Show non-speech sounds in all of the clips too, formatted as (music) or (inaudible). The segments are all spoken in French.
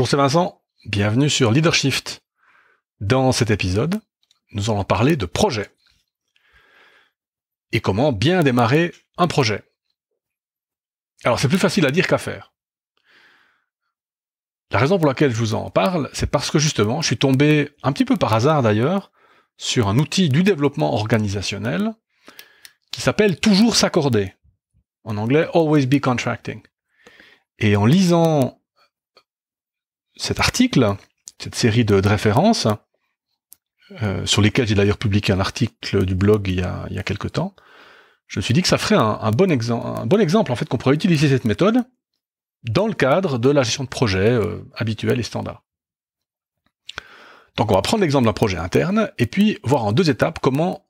Bonjour, c'est Vincent. Bienvenue sur Leadershift. Dans cet épisode, nous allons parler de projet. Et comment bien démarrer un projet. Alors, c'est plus facile à dire qu'à faire. La raison pour laquelle je vous en parle, c'est parce que justement, je suis tombé, un petit peu par hasard d'ailleurs, sur un outil du développement organisationnel qui s'appelle Toujours s'accorder. En anglais, Always Be Contracting. Et en lisant cet article, cette série de, références, euh, sur lesquelles j'ai d'ailleurs publié un article du blog il y a, il y a quelques temps, je me suis dit que ça ferait un, bon, un bon exemple en fait qu'on pourrait utiliser cette méthode dans le cadre de la gestion de projet euh, habituelle et standard. Donc on va prendre l'exemple d'un projet interne et puis voir en deux étapes comment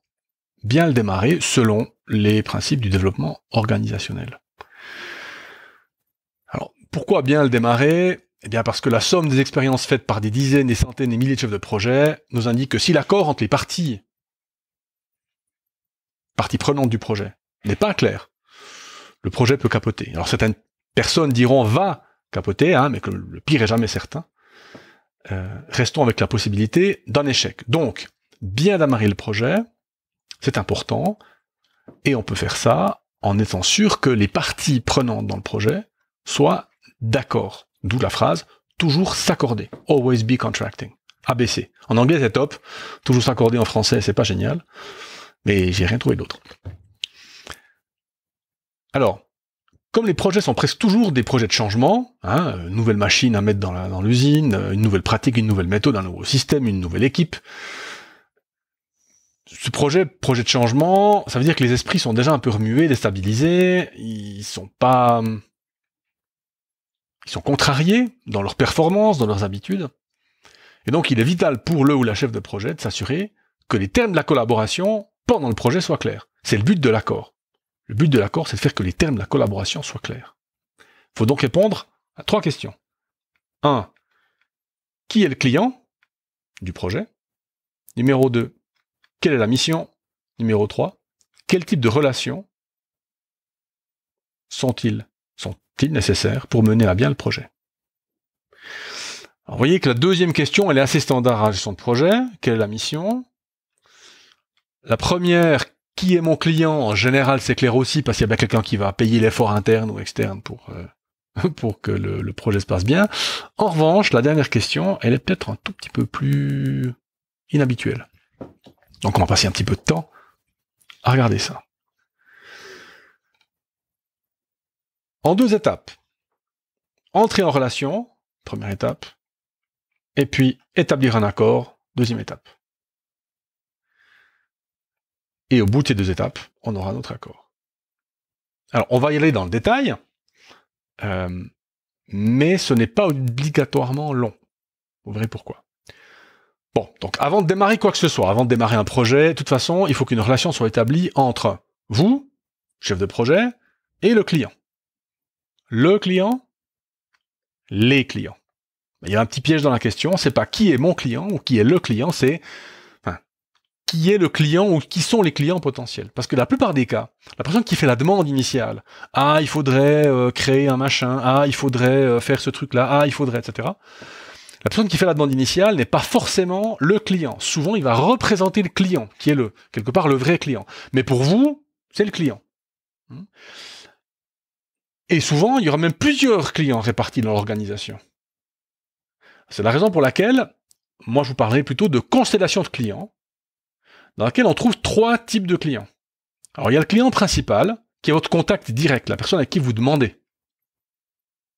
bien le démarrer selon les principes du développement organisationnel. Alors pourquoi bien le démarrer eh bien parce que la somme des expériences faites par des dizaines, des centaines et milliers de chefs de projet nous indique que si l'accord entre les parties, parties prenantes du projet, n'est pas clair, le projet peut capoter. Alors certaines personnes diront va capoter, hein, mais que le pire est jamais certain. Euh, restons avec la possibilité d'un échec. Donc, bien d'amarrer le projet, c'est important, et on peut faire ça en étant sûr que les parties prenantes dans le projet soient d'accord. D'où la phrase toujours s'accorder. Always be contracting. ABC. En anglais, c'est top. Toujours s'accorder en français, c'est pas génial. Mais j'ai rien trouvé d'autre. Alors, comme les projets sont presque toujours des projets de changement, hein, une nouvelle machine à mettre dans l'usine, une nouvelle pratique, une nouvelle méthode, un nouveau système, une nouvelle équipe, ce projet, projet de changement, ça veut dire que les esprits sont déjà un peu remués, déstabilisés, ils sont pas, ils sont contrariés dans leurs performances, dans leurs habitudes. Et donc, il est vital pour le ou la chef de projet de s'assurer que les termes de la collaboration pendant le projet soient clairs. C'est le but de l'accord. Le but de l'accord, c'est de faire que les termes de la collaboration soient clairs. Il faut donc répondre à trois questions. 1. Qui est le client du projet Numéro 2. Quelle est la mission Numéro 3. Quel type de relations sont-ils sont-ils nécessaires pour mener à bien le projet Alors, Vous voyez que la deuxième question, elle est assez standard à la gestion de projet. Quelle est la mission La première, qui est mon client En général, c'est clair aussi parce qu'il y a bien quelqu'un qui va payer l'effort interne ou externe pour, euh, (laughs) pour que le, le projet se passe bien. En revanche, la dernière question, elle est peut-être un tout petit peu plus inhabituelle. Donc on va passer un petit peu de temps à regarder ça. en deux étapes. Entrer en relation, première étape, et puis établir un accord, deuxième étape. Et au bout de ces deux étapes, on aura notre accord. Alors, on va y aller dans le détail, euh, mais ce n'est pas obligatoirement long. Vous verrez pourquoi. Bon, donc avant de démarrer quoi que ce soit, avant de démarrer un projet, de toute façon, il faut qu'une relation soit établie entre vous, chef de projet, et le client le client, les clients. Il y a un petit piège dans la question, c'est pas qui est mon client ou qui est le client, c'est qui est le client ou qui sont les clients potentiels. Parce que la plupart des cas, la personne qui fait la demande initiale, ah il faudrait euh, créer un machin, ah il faudrait euh, faire ce truc là, ah il faudrait, etc. La personne qui fait la demande initiale n'est pas forcément le client. Souvent, il va représenter le client, qui est le quelque part le vrai client. Mais pour vous, c'est le client. Hmm et souvent, il y aura même plusieurs clients répartis dans l'organisation. C'est la raison pour laquelle, moi, je vous parlerai plutôt de constellation de clients, dans laquelle on trouve trois types de clients. Alors, il y a le client principal, qui est votre contact direct, la personne à qui vous demandez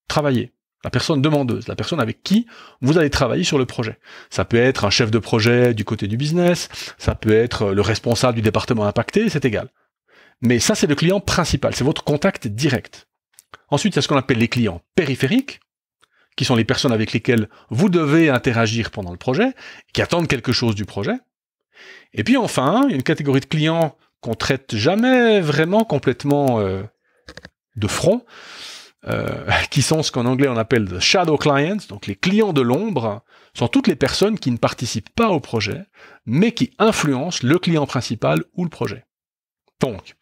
travailler, la personne demandeuse, la personne avec qui vous allez travailler sur le projet. Ça peut être un chef de projet du côté du business, ça peut être le responsable du département impacté, c'est égal. Mais ça, c'est le client principal, c'est votre contact direct. Ensuite, il y a ce qu'on appelle les clients périphériques, qui sont les personnes avec lesquelles vous devez interagir pendant le projet, qui attendent quelque chose du projet. Et puis enfin, il y a une catégorie de clients qu'on traite jamais vraiment complètement euh, de front, euh, (laughs) qui sont ce qu'en anglais on appelle the shadow clients, donc les clients de l'ombre, sont toutes les personnes qui ne participent pas au projet, mais qui influencent le client principal ou le projet. Donc,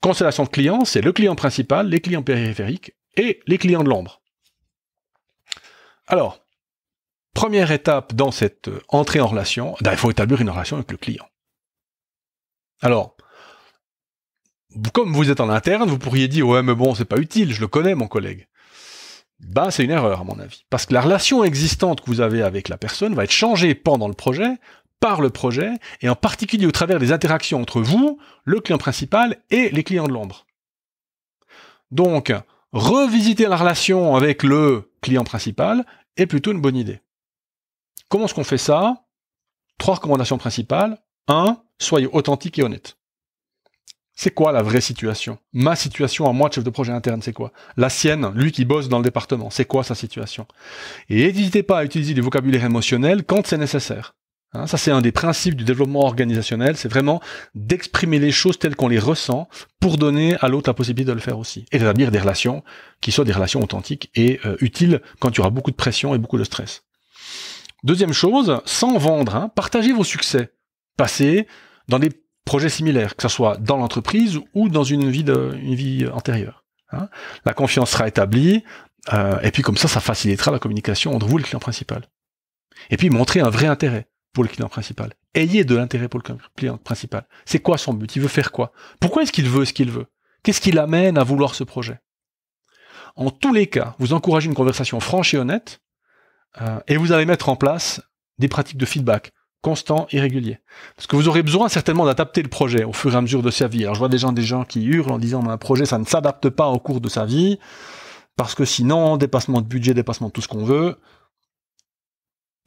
constellation de clients, c'est le client principal, les clients périphériques et les clients de l'ombre. Alors, première étape dans cette euh, entrée en relation, ben, il faut établir une relation avec le client. Alors, comme vous êtes en interne, vous pourriez dire ouais mais bon c'est pas utile, je le connais mon collègue. Ben, c'est une erreur à mon avis, parce que la relation existante que vous avez avec la personne va être changée pendant le projet par le projet, et en particulier au travers des interactions entre vous, le client principal et les clients de l'ombre. Donc, revisiter la relation avec le client principal est plutôt une bonne idée. Comment est-ce qu'on fait ça Trois recommandations principales. 1. Soyez authentique et honnête. C'est quoi la vraie situation Ma situation à moi de chef de projet interne, c'est quoi La sienne, lui qui bosse dans le département, c'est quoi sa situation Et n'hésitez pas à utiliser du vocabulaire émotionnel quand c'est nécessaire. Hein, ça, c'est un des principes du développement organisationnel, c'est vraiment d'exprimer les choses telles qu'on les ressent pour donner à l'autre la possibilité de le faire aussi. Et d'établir des relations qui soient des relations authentiques et euh, utiles quand il y aura beaucoup de pression et beaucoup de stress. Deuxième chose, sans vendre, hein, partagez vos succès passés dans des projets similaires, que ce soit dans l'entreprise ou dans une vie, euh, antérieure. Hein. La confiance sera établie, euh, et puis comme ça, ça facilitera la communication entre vous et le client principal. Et puis montrer un vrai intérêt pour le client principal. Ayez de l'intérêt pour le client principal. C'est quoi son but Il veut faire quoi Pourquoi est-ce qu'il veut ce qu'il veut Qu'est-ce qui l'amène à vouloir ce projet En tous les cas, vous encouragez une conversation franche et honnête euh, et vous allez mettre en place des pratiques de feedback constant et réguliers. Parce que vous aurez besoin certainement d'adapter le projet au fur et à mesure de sa vie. Alors je vois des des gens qui hurlent en disant un projet ça ne s'adapte pas au cours de sa vie parce que sinon dépassement de budget, dépassement de tout ce qu'on veut.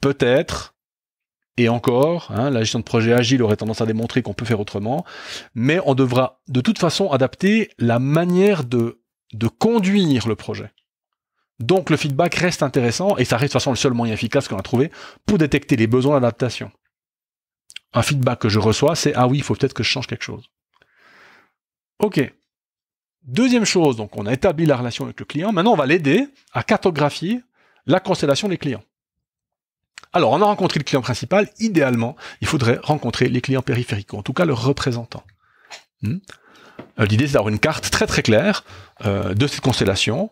Peut-être, et encore, hein, la gestion de projet agile aurait tendance à démontrer qu'on peut faire autrement, mais on devra de toute façon adapter la manière de, de conduire le projet. Donc le feedback reste intéressant, et ça reste de toute façon le seul moyen efficace qu'on a trouvé pour détecter les besoins d'adaptation. Un feedback que je reçois, c'est ah oui, il faut peut-être que je change quelque chose. Ok. Deuxième chose, donc on a établi la relation avec le client, maintenant on va l'aider à cartographier la constellation des clients. Alors, on a rencontré le client principal. Idéalement, il faudrait rencontrer les clients périphériques, ou en tout cas leurs représentants. Hmm. Euh, l'idée, c'est d'avoir une carte très très claire euh, de cette constellation.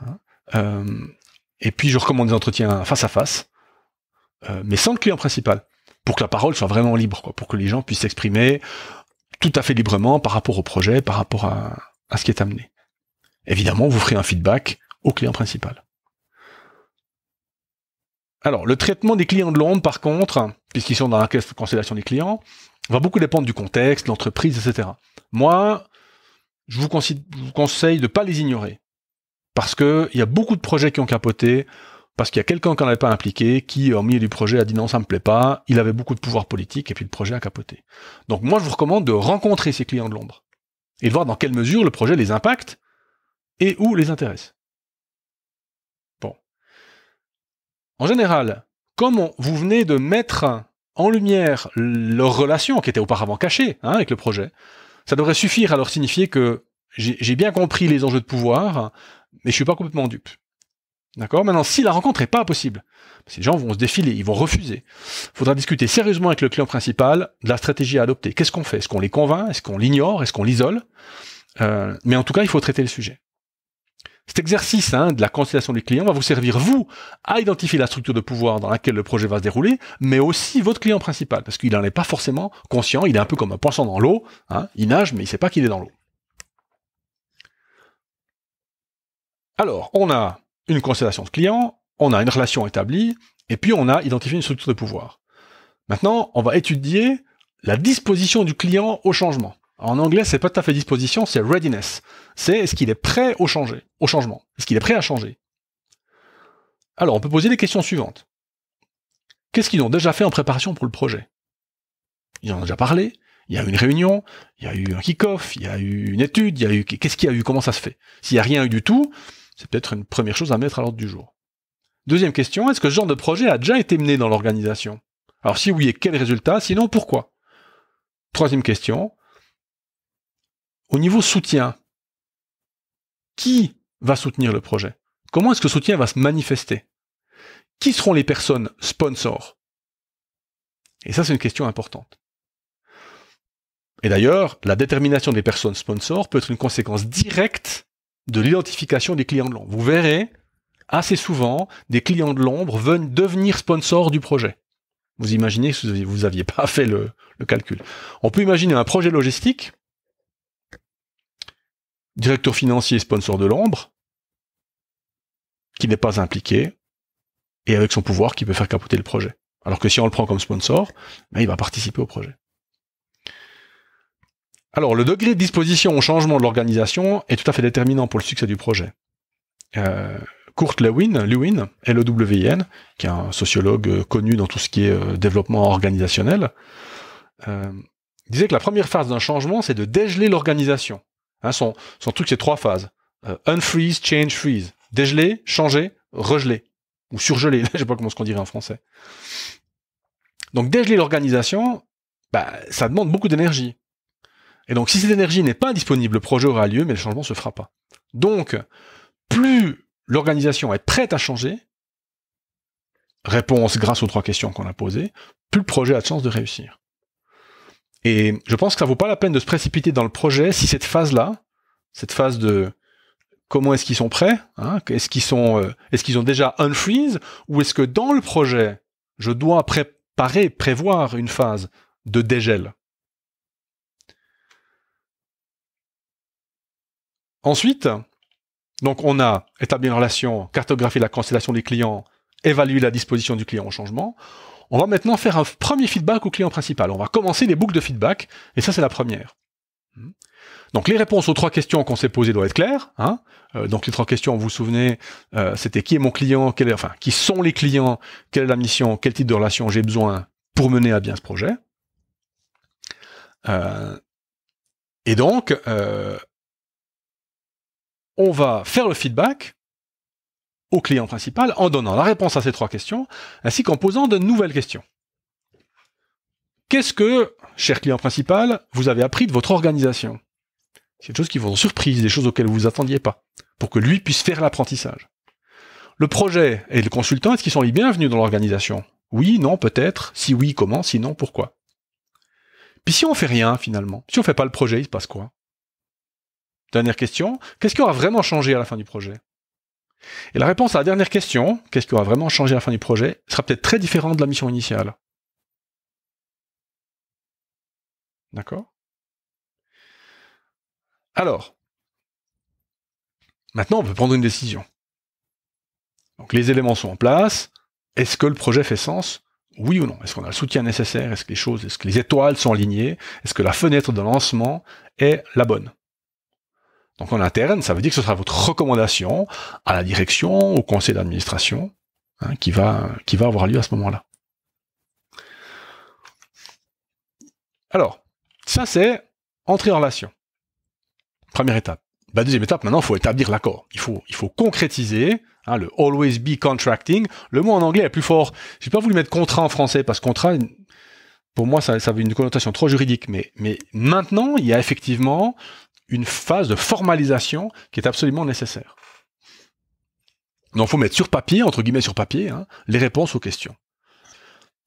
Hein. Euh, et puis, je recommande des entretiens face à face, mais sans le client principal, pour que la parole soit vraiment libre, pour que les gens puissent s'exprimer tout à fait librement par rapport au projet, par rapport à ce qui est amené. Évidemment, vous ferez un feedback au client principal. Alors, le traitement des clients de Londres, par contre, puisqu'ils sont dans la constellation des clients, va beaucoup dépendre du contexte, l'entreprise, etc. Moi, je vous, conseille, de ne pas les ignorer. Parce qu'il y a beaucoup de projets qui ont capoté, parce qu'il y a quelqu'un qui n'en pas impliqué, qui, au milieu du projet, a dit non, ça me plaît pas, il avait beaucoup de pouvoir politique, et puis le projet a capoté. Donc moi, je vous recommande de rencontrer ces clients de Londres, et de voir dans quelle mesure le projet les impacte, et où les intéresse. En général, comme vous venez de mettre en lumière leur relation, qui était auparavant cachée hein, avec le projet, ça devrait suffire à leur signifier que j'ai bien compris les enjeux de pouvoir, mais je suis pas complètement dupe. D'accord Maintenant, si la rencontre n'est pas possible, ces gens vont se défiler, ils vont refuser. Il faudra discuter sérieusement avec le client principal de la stratégie à adopter. Qu'est-ce qu'on fait Est-ce qu'on les convainc Est-ce qu'on l'ignore Est-ce qu'on l'isole euh, Mais en tout cas, il faut traiter le sujet. Cet exercice hein, de la constellation du client va vous servir, vous, à identifier la structure de pouvoir dans laquelle le projet va se dérouler, mais aussi votre client principal, parce qu'il n'en est pas forcément conscient, il est un peu comme un poisson dans l'eau, hein, il nage, mais il ne sait pas qu'il est dans l'eau. Alors, on a une constellation de clients, on a une relation établie, et puis on a identifié une structure de pouvoir. Maintenant, on va étudier la disposition du client au changement. En anglais, c'est pas tout à fait disposition, c'est readiness. C'est est-ce qu'il est prêt au, changer, au changement Est-ce qu'il est prêt à changer Alors, on peut poser les questions suivantes. Qu'est-ce qu'ils ont déjà fait en préparation pour le projet Ils en ont déjà parlé, il y a eu une réunion, il y a eu un kick-off, il y a eu une étude, il y a eu qu'est-ce qu'il y a eu, comment ça se fait S'il n'y a rien eu du tout, c'est peut-être une première chose à mettre à l'ordre du jour. Deuxième question, est-ce que ce genre de projet a déjà été mené dans l'organisation Alors si oui, et quel résultat Sinon, pourquoi Troisième question, au niveau soutien, qui va soutenir le projet Comment est-ce que le soutien va se manifester Qui seront les personnes sponsors Et ça, c'est une question importante. Et d'ailleurs, la détermination des personnes sponsors peut être une conséquence directe de l'identification des clients de l'ombre. Vous verrez assez souvent des clients de l'ombre veulent devenir sponsors du projet. Vous imaginez que vous n'aviez pas (laughs) fait le calcul. On peut imaginer un projet logistique directeur financier et sponsor de l'ombre, qui n'est pas impliqué, et avec son pouvoir qui peut faire capoter le projet. Alors que si on le prend comme sponsor, ben, il va participer au projet. Alors, le degré de disposition au changement de l'organisation est tout à fait déterminant pour le succès du projet. Euh, Kurt Lewin, Lewin, l e w n qui est un sociologue euh, connu dans tout ce qui est euh, développement organisationnel, disait que la première phase d'un changement, c'est de dégeler l'organisation. Hein, son, truc, c'est trois phases. Euh, unfreeze, change, freeze. Dégeler, changer, regeler. Ou surgeler, (laughs) je ne sais pas comment ce qu'on dirait en français. Donc dégeler l'organisation, bah, ça demande beaucoup d'énergie. Et donc si cette énergie n'est pas disponible, le projet aura lieu, mais le changement ne se fera pas. Donc, plus l'organisation est prête à changer, réponse grâce aux trois questions qu'on a posées, plus le projet a de chances de réussir. Et je pense que ça vaut pas la peine de se précipiter dans le projet si cette phase-là, cette phase de comment est-ce qu'ils sont prêts, hein, est-ce qu'ils sont, euh, est-ce qu'ils ont déjà unfreeze, ou est-ce que dans le projet, je dois préparer, prévoir une phase de dégel. Ensuite, donc on a établi une relation, cartographié la constellation des clients, évalué la disposition du client au changement. On va maintenant faire un premier feedback au client principal. On va commencer les boucles de feedback, et ça c'est la première. Donc les réponses aux trois questions qu'on s'est posées doivent être claires. Hein. Euh, donc les trois questions, vous vous souvenez, euh, c'était qui est mon client, quel est, enfin qui sont les clients, quelle est la mission, quel type de relation j'ai besoin pour mener à bien ce projet. Euh, et donc, on va faire le feedback au client principal en donnant la réponse à ces trois questions, ainsi qu'en posant de nouvelles questions. Qu'est-ce que, cher client principal, vous avez appris de votre organisation C'est des choses qui vous ont surprise, des choses auxquelles vous ne vous attendiez pas, pour que lui puisse faire l'apprentissage. Le projet et le consultant, est-ce qu'ils sont les bienvenus dans l'organisation Oui, non, peut-être. Si oui, comment Sinon, pourquoi Puis si on fait rien, finalement, si on ne fait pas le projet, il se passe quoi Dernière question, qu'est-ce qui aura vraiment changé à la fin du projet et la réponse à la dernière question, qu'est-ce qui aura vraiment changé à la fin du projet, sera peut-être très différente de la mission initiale. D'accord Alors, maintenant on peut prendre une décision. Donc les éléments sont en place. Est-ce que le projet fait sens Oui ou non Est-ce qu'on a le soutien nécessaire Est-ce que les choses, est-ce que les étoiles sont alignées Est-ce que la fenêtre de lancement est la bonne donc en interne, ça veut dire que ce sera votre recommandation à la direction, au conseil d'administration, hein, qui, va, qui va avoir lieu à ce moment-là. Alors, ça c'est entrer en relation. Première étape. deuxième étape, maintenant, il faut établir l'accord. Il faut, il faut concrétiser hein, le always be contracting. Le mot en anglais est plus fort. Je n'ai pas voulu mettre contrat en français parce que contrat, pour moi, ça, ça avait une connotation trop juridique. Mais, mais maintenant, il y a effectivement une phase de formalisation qui est absolument nécessaire. Donc, il faut mettre sur papier, entre guillemets sur papier, hein, les réponses aux questions.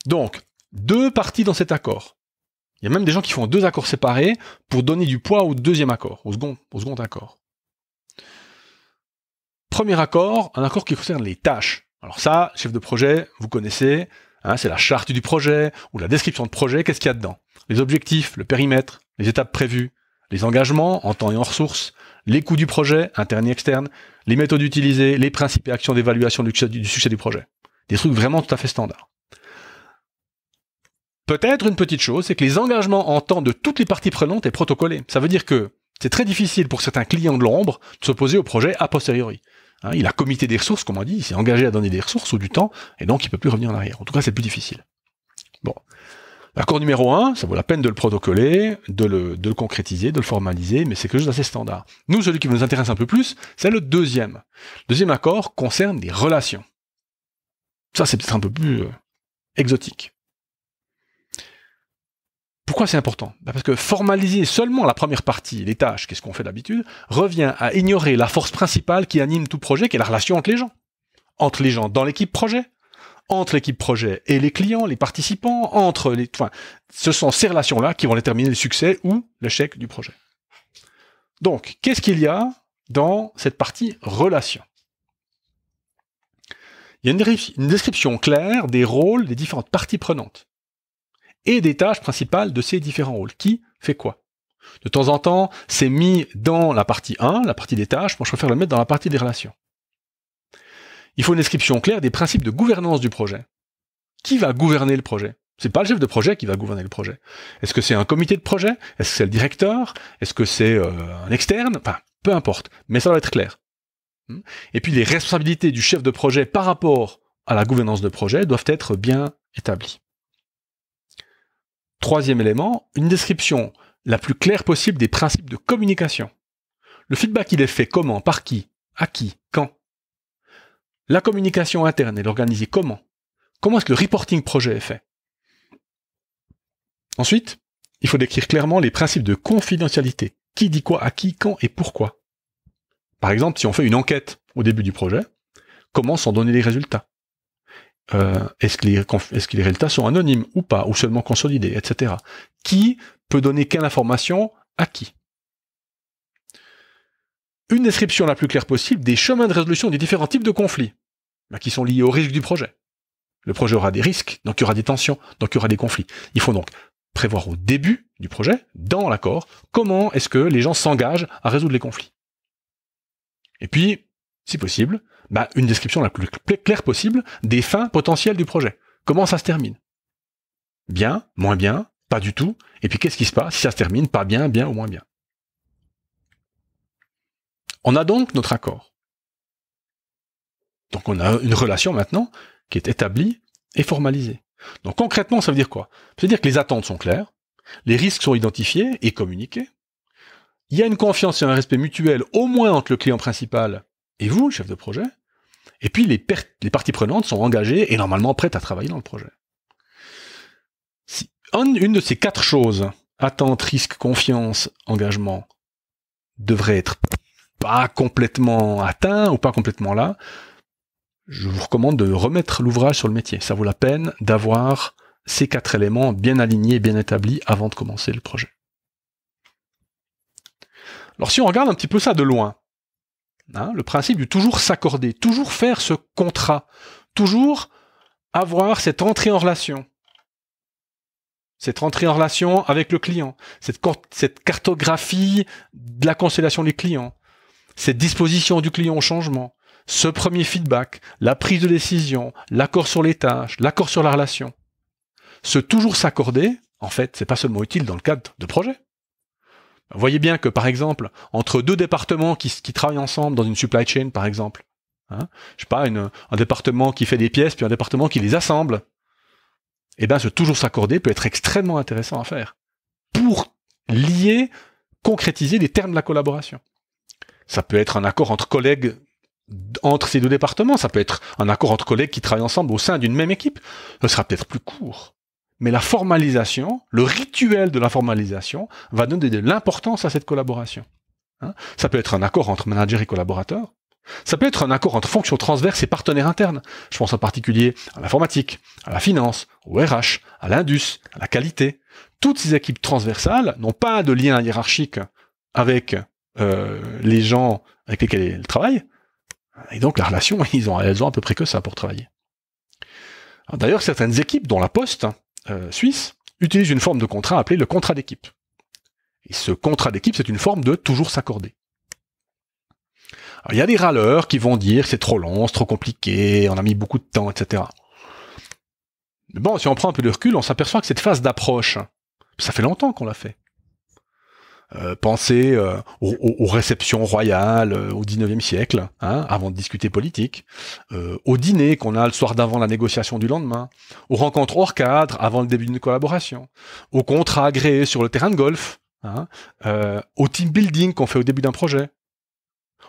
Donc, deux parties dans cet accord. Il y a même des gens qui font deux accords séparés pour donner du poids au deuxième accord, au second, au second accord. Premier accord, un accord qui concerne les tâches. Alors ça, chef de projet, vous connaissez, hein, c'est la charte du projet ou la description de projet, qu'est-ce qu'il y a dedans Les objectifs, le périmètre, les étapes prévues, les engagements en temps et en ressources, les coûts du projet, interne et externe, les méthodes utilisées, les principes et actions d'évaluation du, succès du projet. Des trucs vraiment tout à fait standards. Peut-être une petite chose, c'est que les engagements en temps de toutes les parties prenantes est protocolé. Ça veut dire que c'est très difficile pour certains clients de l'ombre de s'opposer au projet a posteriori. Hein, il a comité des ressources, comme on dit, il s'est engagé à donner des ressources ou du temps, et donc il ne peut plus revenir en arrière. En tout cas, c'est plus difficile. Bon. L'accord numéro 1, ça vaut la peine de le protocoler, de le, concrétiser, de le formaliser, mais c'est quelque chose d'assez standard. Nous, celui qui nous intéresse un peu plus, c'est le deuxième. Le deuxième accord concerne les relations. Ça, c'est peut-être un peu plus euh, exotique. Pourquoi c'est important bah, Parce que formaliser seulement la première partie, les tâches, qu'est-ce qu'on fait d'habitude, revient à ignorer la force principale qui anime tout projet, qui est la relation entre les gens. Entre les gens dans l'équipe projet, entre l'équipe projet et les clients, les participants, entre les, enfin, ce sont ces relations-là qui vont déterminer le succès ou l'échec du projet. Donc, qu'est-ce qu'il y a dans cette partie relation Il y a une, description claire des rôles des différentes parties prenantes et des tâches principales de ces différents rôles. Qui fait quoi De temps en temps, c'est mis dans la partie 1, la partie des tâches, moi je préfère le mettre dans la partie des relations il faut une description claire des principes de gouvernance du projet. Qui va gouverner le projet c'est pas le chef de projet qui va gouverner le projet. Est-ce que c'est un comité de projet Est-ce que c'est le directeur Est-ce que c'est euh, un externe Enfin, peu importe, mais ça doit être clair. Hmm Et puis les responsabilités du chef de projet par rapport à la gouvernance de projet doivent être bien établies. Troisième élément, une description la plus claire possible des principes de communication. Le feedback, il est fait comment Par qui À qui Quand la communication interne, est organisée comment Comment est-ce que le reporting projet est fait Ensuite, il faut décrire clairement les principes de confidentialité. Qui dit quoi à qui, quand et pourquoi Par exemple, si on fait une enquête au début du projet, comment sont donnés les résultats euh, Est-ce que, que, les résultats sont anonymes ou pas, ou seulement consolidés, etc. Qui peut donner quelle information à qui Une description la plus claire possible des chemins de résolution des différents types de conflits. Bah, qui sont liés au risque du projet. Le projet aura des risques, donc il y aura des tensions, donc il y aura des conflits. Il faut donc prévoir au début du projet, dans l'accord, comment est-ce que les gens s'engagent à résoudre les conflits. Et puis, si possible, bah, une description la plus claire possible des fins potentielles du projet. Comment ça se termine Bien, moins bien, pas du tout, et puis qu'est-ce qui se passe si ça se termine pas bien, bien ou moins bien On a donc notre accord. Donc on a une relation maintenant qui est établie et formalisée. Donc concrètement, ça veut dire quoi Ça veut dire que les attentes sont claires, les risques sont identifiés et communiqués. Il y a une confiance et un respect mutuel au moins entre le client principal et vous, le chef de projet. Et puis les, parties prenantes sont engagées et normalement prêtes à travailler dans le projet. Si une de ces quatre choses, attente, risque, confiance, engagement, devrait être pas complètement atteint ou pas complètement là, je vous recommande de remettre l'ouvrage sur le métier. Ça vaut la peine d'avoir ces quatre éléments bien alignés, bien établis avant de commencer le projet. Alors si on regarde un petit peu ça de loin, hein, le principe du toujours s'accorder, toujours faire ce contrat, toujours avoir cette entrée en relation, cette entrée en relation avec le client, cette, cette cartographie de la constellation des clients, cette disposition du client au changement, ce premier feedback, la prise de décision, l'accord sur les tâches, l'accord sur la relation. Ce toujours s'accorder, en fait, c'est pas seulement utile dans le cadre de projet. voyez bien que, par exemple, entre deux départements qui, travaillent ensemble dans une supply chain, par exemple, hein, je sais pas, un département qui fait des pièces, puis un département qui les assemble, eh bien, ce toujours s'accorder peut être extrêmement intéressant à faire pour lier, concrétiser les termes de la collaboration. Ça peut être un accord entre collègues entre ces deux départements. Ça peut être un accord entre collègues qui travaillent ensemble au sein d'une même équipe. Ce sera peut-être plus court. Mais la formalisation, le rituel de la formalisation, va donner de l'importance à cette collaboration. Hein? ça peut être un accord entre manager et collaborateur. Ça peut être un accord entre fonctions transverses et partenaires internes. Je pense en particulier à l'informatique, à la finance, au RH, à l'indus, à la qualité. Toutes ces équipes transversales n'ont pas de lien hiérarchique avec euh, les gens avec lesquels elles travaillent, et donc la relation, (laughs) ils ont, elles ont à peu près que ça pour travailler. D'ailleurs, certaines équipes, dont la Poste euh, suisse, utilisent une forme de contrat appelée le contrat d'équipe. Et ce contrat d'équipe, c'est une forme de toujours s'accorder. Il y a des râleurs qui vont dire c'est trop long, c'est trop compliqué, on a mis beaucoup de temps, etc. Mais bon, si on prend un peu de recul, on s'aperçoit que cette phase d'approche, ça fait longtemps qu'on l'a fait. Pensez euh, penser euh, aux, réceptions royales euh, au 19e siècle, hein, avant de discuter politique, au dîner qu'on a le soir d'avant la négociation du lendemain, aux rencontres hors cadre avant le début d'une collaboration, aux contrats agréés sur le terrain de golf, hein, au team building qu'on fait au début d'un projet.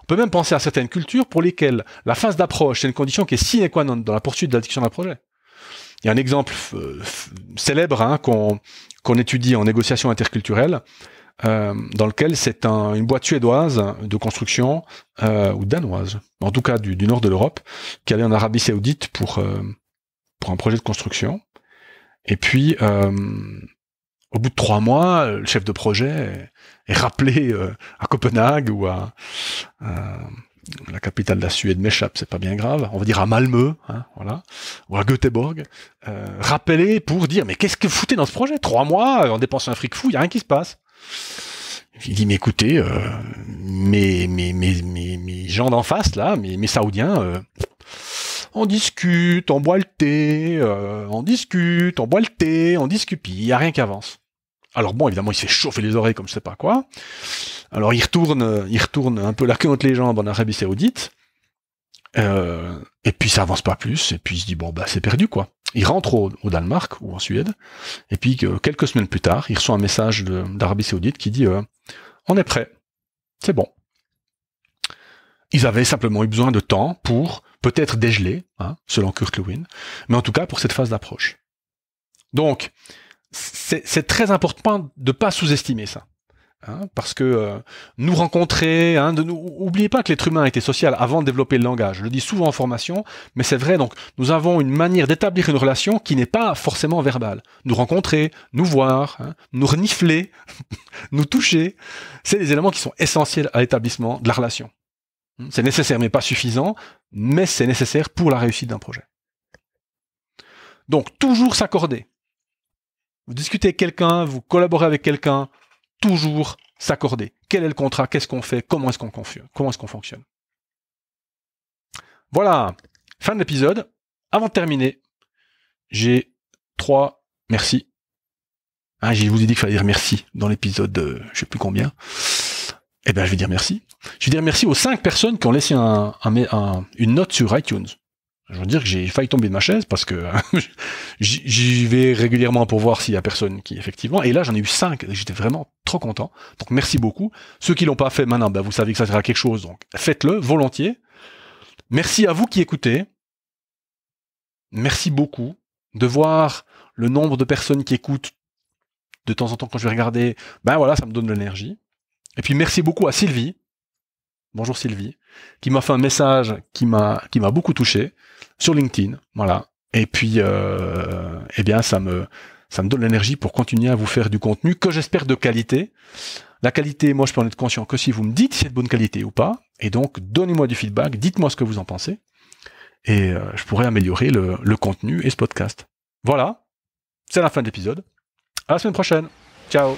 On peut même penser à certaines cultures pour lesquelles la phase d'approche est une condition qui est sine qua non dans la poursuite de la discussion d'un projet. Il y a un exemple célèbre hein, qu'on étudie en négociation interculturelle, euh, dans lequel c'est une boîte suédoise de construction, euh, ou danoise, en tout cas du, nord de l'Europe, qui allait en Arabie saoudite pour, euh, pour un projet de construction. Et puis, euh, au bout de trois mois, le chef de projet est, rappelé à Copenhague ou à, la capitale de la Suède m'échappe, c'est pas bien grave. On va dire à Malmö, hein, voilà, ou à Göteborg, rappelé pour dire mais qu'est-ce que vous foutez dans ce projet Trois mois, on dépensant un fric fou, il y a rien qui se passe. Il dit, mais écoutez, euh, mes, mes, mes, mes, gens d'en face, là, mes, Saoudiens, euh, on discute, on boit le thé, euh, on discute, on boit le thé, on discute, il n'y a rien qui avance. Alors bon, évidemment, il s'est chauffer les oreilles comme je sais pas quoi. Alors il retourne, il retourne un peu la queue entre les jambes en Arabie Saoudite. et puis ça avance pas plus, et puis il se dit, bon, bah c'est perdu, quoi il rentre au, Danemark ou en Suède, et puis euh, quelques semaines plus tard, il reçoit un message d'Arabie Saoudite qui dit euh, On est prêt, c'est bon. Ils avaient simplement eu besoin de temps pour peut-être dégeler, hein, selon Kurt Lewin, mais en tout cas pour cette phase d'approche. Donc, c'est très important de ne pas sous-estimer ça. Hein, parce que euh, nous rencontrer, hein, de nous, oubliez pas que l'être humain était social avant de développer le langage. Je le dis souvent en formation, mais c'est vrai. Donc, nous avons une manière d'établir une relation qui n'est pas forcément verbale. Nous rencontrer, nous voir, hein, nous renifler, (laughs) nous toucher, c'est des éléments qui sont essentiels à l'établissement de la relation. Hmm, c'est nécessaire, mais pas suffisant, mais c'est nécessaire pour la réussite d'un projet. Donc, toujours s'accorder. Vous discutez avec quelqu'un, vous collaborez avec quelqu'un, toujours s'accorder. Quel est le contrat Qu'est-ce qu'on fait Comment est-ce qu'on Comment est-ce qu'on fonctionne Voilà, fin de l'épisode. Avant de terminer, j'ai trois merci. Ah, je vous ai dit qu'il fallait dire merci dans l'épisode, euh, je sais plus combien. Eh bien, je vais dire merci. Je vais dire merci aux cinq personnes qui ont laissé un, une note sur iTunes. Je veux dire que j'ai failli tomber de ma chaise parce que (laughs) j'y vais régulièrement pour voir s'il y a personne qui effectivement. Et là, j'en ai eu cinq. J'étais vraiment trop content. Donc merci beaucoup. Ceux qui l'ont pas fait maintenant, ben, vous savez que ça sera quelque chose. Donc faites-le volontiers. Merci à vous qui écoutez. Merci beaucoup de voir le nombre de personnes qui écoutent de temps en temps quand je vais regarder. Ben voilà, ça me donne de l'énergie. Et puis merci beaucoup à Sylvie bonjour Sylvie, qui m'a fait un message qui m'a qui m'a beaucoup touché sur LinkedIn, voilà. Et puis, euh, eh bien, ça me ça me donne l'énergie pour continuer à vous faire du contenu que j'espère de qualité. La qualité, moi, je peux en être conscient que si vous me dites si c'est de bonne qualité ou pas. Et donc, donnez-moi du feedback, dites-moi ce que vous en pensez, et euh, je pourrai améliorer le, le contenu et ce podcast. Voilà, c'est la fin de l'épisode. À la semaine prochaine. Ciao.